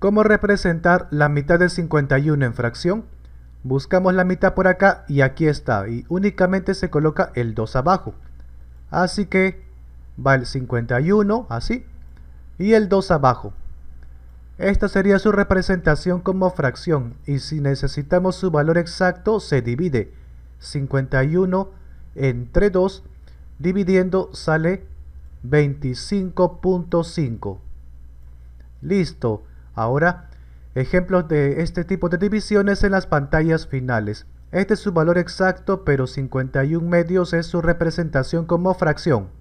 ¿Cómo representar la mitad de 51 en fracción? Buscamos la mitad por acá y aquí está, y únicamente se coloca el 2 abajo. Así que va el 51, así, y el 2 abajo. Esta sería su representación como fracción, y si necesitamos su valor exacto, se divide 51 entre 2, dividiendo sale 25.5. Listo. Ahora, ejemplos de este tipo de divisiones en las pantallas finales. Este es su valor exacto, pero 51 medios es su representación como fracción.